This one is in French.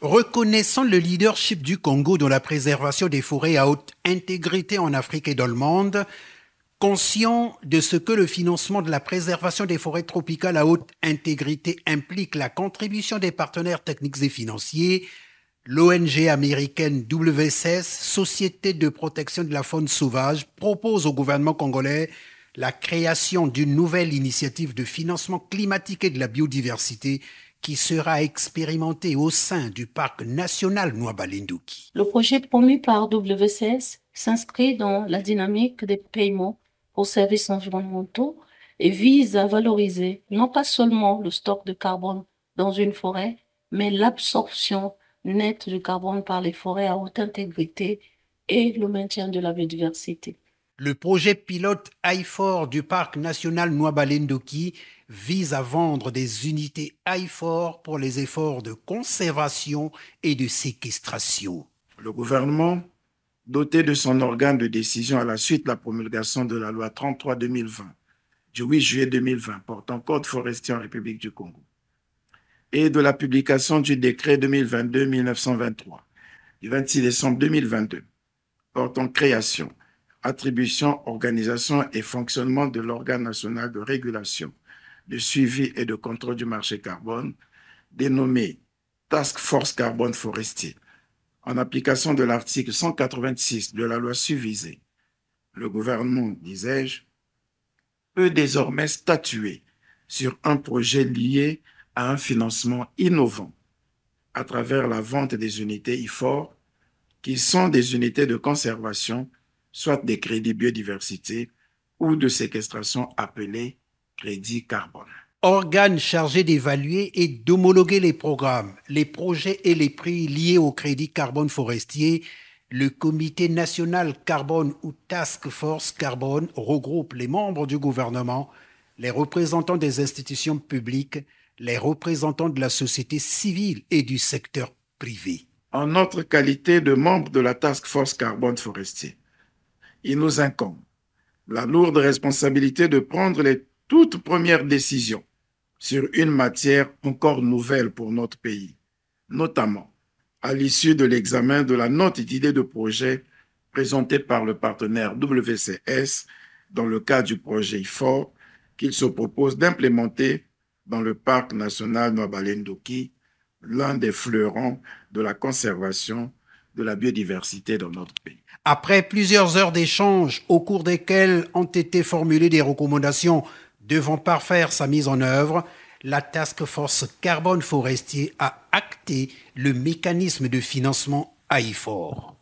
Reconnaissant le leadership du Congo dans la préservation des forêts à haute intégrité en Afrique et dans le monde, conscient de ce que le financement de la préservation des forêts tropicales à haute intégrité implique la contribution des partenaires techniques et financiers, l'ONG américaine WSS, Société de protection de la faune sauvage, propose au gouvernement congolais la création d'une nouvelle initiative de financement climatique et de la biodiversité qui sera expérimenté au sein du parc national Noabalindouki. Le projet promu par WCS s'inscrit dans la dynamique des paiements aux services environnementaux et vise à valoriser non pas seulement le stock de carbone dans une forêt, mais l'absorption nette de carbone par les forêts à haute intégrité et le maintien de la biodiversité. Le projet pilote Aifor du parc national Noabalendoki vise à vendre des unités Aifor pour les efforts de conservation et de séquestration. Le gouvernement, doté de son organe de décision à la suite de la promulgation de la loi 33-2020 du 8 juillet 2020 portant code forestier en République du Congo et de la publication du décret 2022-1923 du 26 décembre 2022 portant création attribution, organisation et fonctionnement de l'organe national de régulation, de suivi et de contrôle du marché carbone, dénommé Task Force Carbone Forestier. En application de l'article 186 de la loi suivisée, le gouvernement, disais-je, peut désormais statuer sur un projet lié à un financement innovant à travers la vente des unités IFOR, qui sont des unités de conservation soit des crédits biodiversité ou de séquestration appelés crédits carbone. Organe chargé d'évaluer et d'homologuer les programmes, les projets et les prix liés au crédit carbone forestier, le Comité national carbone ou Task Force carbone regroupe les membres du gouvernement, les représentants des institutions publiques, les représentants de la société civile et du secteur privé. En notre qualité de membre de la Task Force carbone forestier, il nous incombe la lourde responsabilité de prendre les toutes premières décisions sur une matière encore nouvelle pour notre pays, notamment à l'issue de l'examen de la note d'idée de projet présentée par le partenaire WCS dans le cadre du projet IFOR qu'il se propose d'implémenter dans le parc national Noabalendoki, l'un des fleurons de la conservation de la biodiversité dans notre pays. Après plusieurs heures d'échanges au cours desquelles ont été formulées des recommandations devant parfaire sa mise en œuvre, la Task Force Carbone Forestier a acté le mécanisme de financement AIFOR.